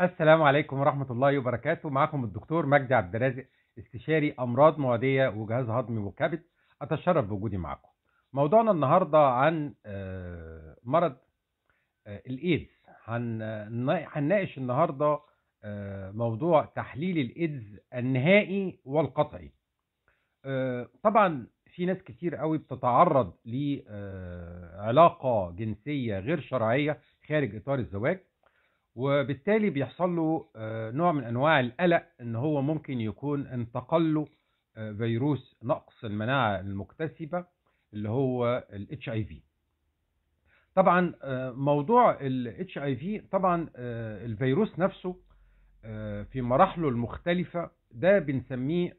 السلام عليكم ورحمة الله وبركاته معكم الدكتور مجدي عبد الرازق استشاري أمراض معدية وجهاز هضمي وكبد أتشرف بوجودي معكم موضوعنا النهاردة عن آه، مرض آه، الإيدز هنناقش النهاردة آه، موضوع تحليل الإيدز النهائي والقطعي طبعا في ناس كتير قوي بتتعرض لعلاقة جنسية غير شرعية خارج إطار الزواج وبالتالي بيحصل له آه، نوع من انواع القلق ان هو ممكن يكون انتقل له آه، فيروس نقص المناعه المكتسبه اللي هو الاتش اي في طبعا آه، موضوع الاتش اي في طبعا الفيروس نفسه في مراحله المختلفه ده بنسميه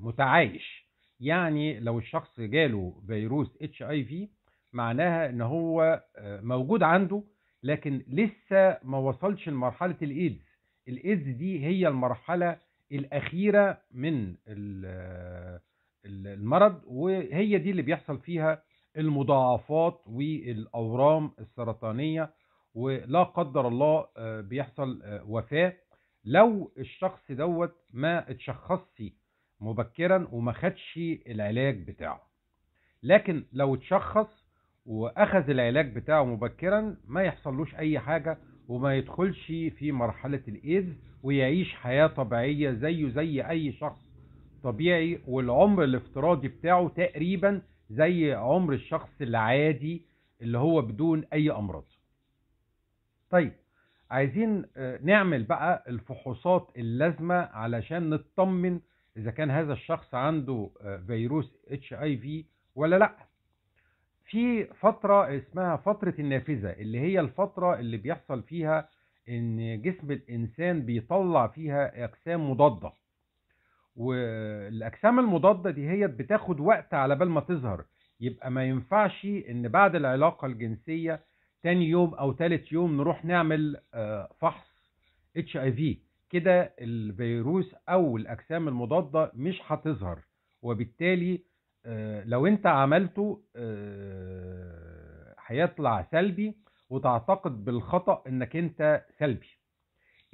متعايش يعني لو الشخص جاله فيروس اتش اي في معناها ان هو موجود عنده لكن لسه ما وصلش لمرحله الايدز الايدز دي هي المرحله الاخيره من المرض وهي دي اللي بيحصل فيها المضاعفات والاورام السرطانيه ولا قدر الله آه، بيحصل آه، وفاه لو الشخص دوت ما اتشخصش مبكرا وما خدش العلاج بتاعه لكن لو اتشخص واخذ العلاج بتاعه مبكرا ما يحصلوش اي حاجة وما يدخلش في مرحلة الايدز ويعيش حياة طبيعية زيه زي اي شخص طبيعي والعمر الافتراضي بتاعه تقريبا زي عمر الشخص العادي اللي هو بدون اي امراض طيب عايزين آه، نعمل بقى الفحوصات اللازمة علشان نطمن اذا كان هذا الشخص عنده آه، فيروس اتش اي في ولا لا في فترة اسمها فترة النافذة اللي هي الفترة اللي بيحصل فيها ان جسم الانسان بيطلع فيها اجسام مضادة والاجسام المضادة دي هي بتاخد وقت على بال ما تظهر يبقى ما ينفعش ان بعد العلاقة الجنسية تاني يوم او تالت يوم نروح نعمل آه، فحص اتش اي في كده الفيروس او الاجسام المضادة مش هتظهر وبالتالي آه، لو انت عملته آه، هيطلع سلبي وتعتقد بالخطأ انك انت سلبي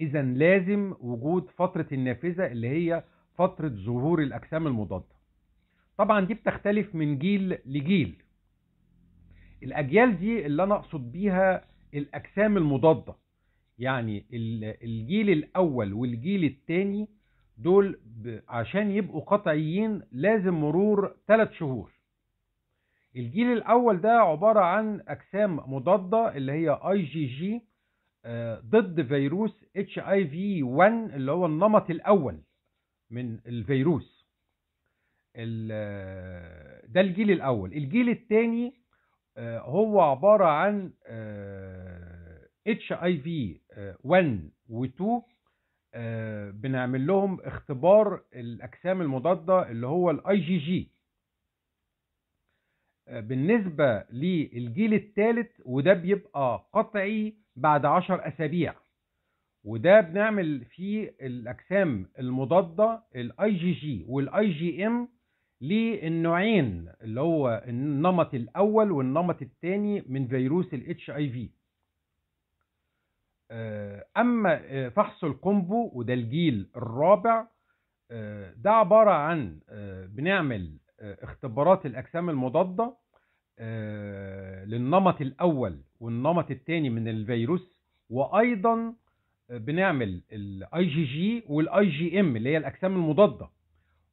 اذا لازم وجود فترة النافذة اللي هي فترة ظهور الاجسام المضادة طبعا دي بتختلف من جيل لجيل الاجيال دي اللي انا اقصد بيها الاجسام المضادة يعني الجيل الاول والجيل الثاني دول عشان يبقوا قطعيين لازم مرور ثلاث شهور الجيل الاول ده عبارة عن اجسام مضادة اللي هي اي جي جي ضد فيروس اتش اي في 1 اللي هو النمط الاول من الفيروس آه، ده الجيل الاول الجيل الثاني آه، هو عبارة عن اتش اي في 1 و 2 آه، بنعمل لهم اختبار الاجسام المضاده اللي هو الاي آه، جي جي بالنسبه للجيل الثالث وده بيبقى قطعي بعد 10 اسابيع وده بنعمل فيه الاجسام المضاده الاي جي جي والاي جي ام للنوعين اللي هو النمط الاول والنمط الثاني من فيروس الاتش اي في آه، اما آه، فحص الكومبو وده الجيل الرابع آه، ده عباره عن بنعمل اختبارات الاجسام المضاده للنمط الاول والنمط الثاني من الفيروس وايضا بنعمل الاي جي جي والاي جي ام اللي هي الاجسام المضاده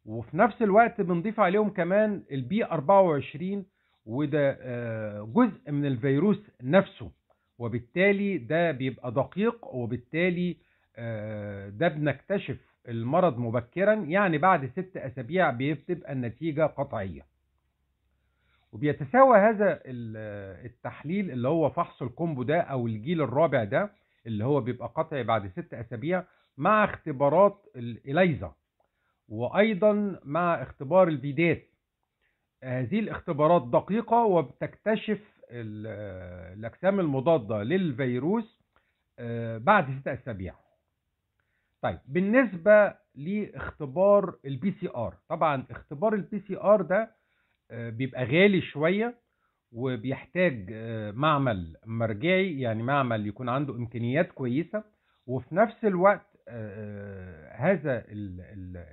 وفي نفس الوقت بنضيف عليهم كمان البي 24 وده جزء من الفيروس نفسه وبالتالي ده بيبقى دقيق وبالتالي آه، ده بنكتشف المرض مبكرا يعني بعد ست أسابيع بتبقى النتيجة قطعية وبيتساوى هذا التحليل اللي هو فحص الكومبو ده أو الجيل الرابع ده اللي هو بيبقى قطعي بعد ست أسابيع مع اختبارات الإليزا وأيضا مع اختبار البيدات هذه الاختبارات دقيقة وبتكتشف الأجسام المضادة للفيروس آه، بعد 6 أسابيع طيب بالنسبة لاختبار البي سي آر طبعا اختبار البي سي آر ده آه، بيبقى غالي شوية وبيحتاج آه، معمل مرجعي يعني معمل يكون عنده إمكانيات كويسة وفي نفس الوقت هذا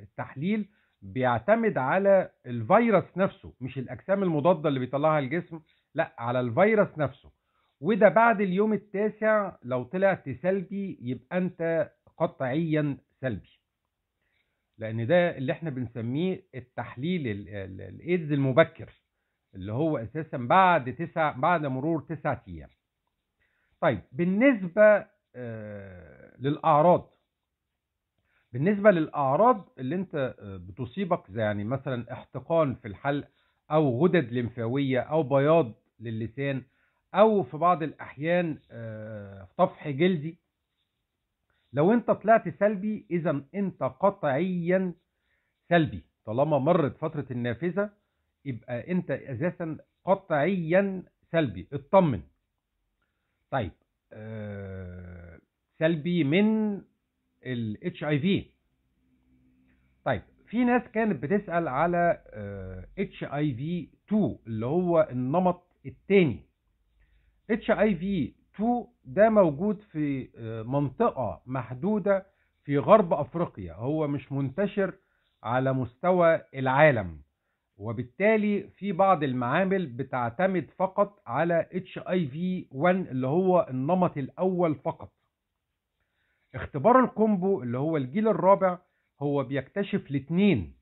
التحليل بيعتمد على الفيروس نفسه مش الاجسام المضاده اللي بيطلعها الجسم لا على الفيروس نفسه وده بعد اليوم التاسع لو طلعت سلبي يبقى انت قطعيا سلبي لان ده اللي احنا بنسميه التحليل الايدز المبكر اللي هو اساسا بعد تسع بعد مرور تسعة ايام طيب بالنسبة آه، للاعراض بالنسبة للاعراض اللي انت آه، بتصيبك زي يعني مثلا احتقان في الحلق او غدد لمفاوية او بياض للسان او في بعض الاحيان آه، طفح جلدي لو انت طلعت سلبي اذا انت قطعيا سلبي طالما مرت فترة النافذة يبقى انت اساسا قطعيا سلبي اطمن طيب آه، سلبي من الاتش اي في طيب في ناس كانت بتسأل على اتش اي في 2 اللي هو النمط التاني اتش اي في 2 ده موجود في آه، منطقة محدودة في غرب افريقيا هو مش منتشر على مستوى العالم وبالتالي في بعض المعامل بتعتمد فقط على اتش اي في 1 اللي هو النمط الاول فقط اختبار الكومبو اللي هو الجيل الرابع هو بيكتشف الاثنين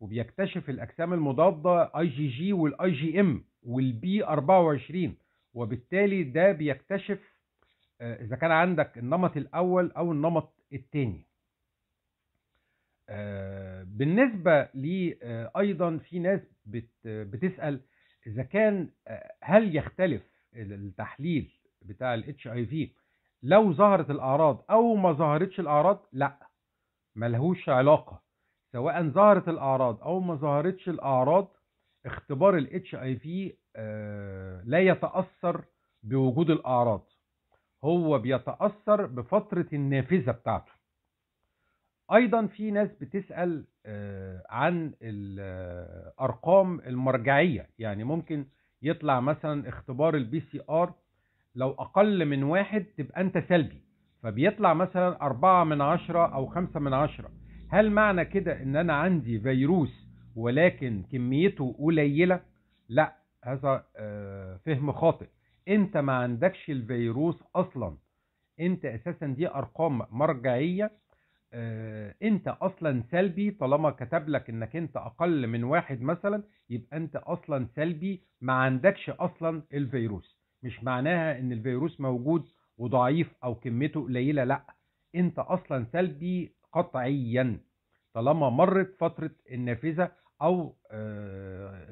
وبيكتشف الاجسام المضاده اي جي جي والاي جي ام والبي 24 وبالتالي ده بيكتشف آه، اذا كان عندك النمط الاول او النمط الثاني آه، بالنسبه لي آه، ايضا في ناس بتسال اذا كان هل يختلف التحليل بتاع الاتش اي في لو ظهرت الاعراض او ما ظهرتش الاعراض لا ملهوش علاقه سواء ظهرت الاعراض او ما ظهرتش الاعراض اختبار الاتش اي آه، في لا يتاثر بوجود الاعراض هو بيتاثر بفتره النافذه بتاعته ايضا في ناس بتسال آه، عن الارقام آه، المرجعيه يعني ممكن يطلع مثلا اختبار البي سي ار لو اقل من واحد تبقى انت سلبي فبيطلع مثلا أربعة من عشرة أو خمسة من عشرة هل معنى كده إن أنا عندي فيروس ولكن كميته قليلة لا هذا آه، فهم خاطئ انت ما عندكش الفيروس اصلا انت اساسا دي ارقام مرجعية آه، انت اصلا سلبي طالما كتب لك انك انت اقل من واحد مثلا يبقى انت اصلا سلبي ما عندكش اصلا الفيروس مش معناها ان الفيروس موجود وضعيف او كميته قليلة لا انت اصلا سلبي قطعيا طالما مرت فترة النافذة او آه،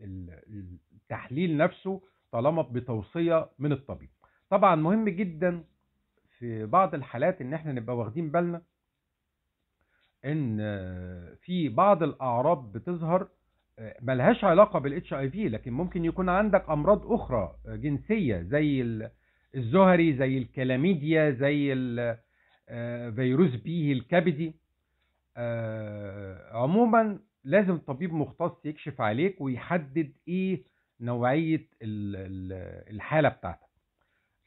التحليل نفسه طالما بتوصيه من الطبيب طبعا مهم جدا في بعض الحالات ان احنا نبقى واخدين بالنا ان آه، في بعض الاعراض بتظهر آه، ملهاش علاقه بالاتش اي في لكن ممكن يكون عندك امراض اخرى جنسيه زي الزهري زي الكلاميديا زي فيروس بيه الكبدي آه عموما لازم طبيب مختص يكشف عليك ويحدد ايه نوعية الحالة بتاعتك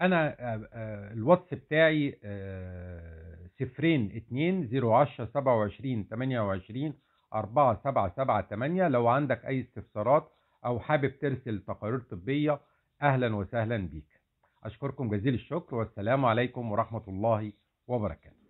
انا آه، آه، الواتس بتاعي آه، صفرين اتنين زيرو عشرة سبعة وعشرين تمانية وعشرين أربعة سبعة سبعة تمانية لو عندك أي استفسارات أو حابب ترسل تقارير طبية أهلا وسهلا بيك أشكركم جزيل الشكر والسلام عليكم ورحمة الله وبركاته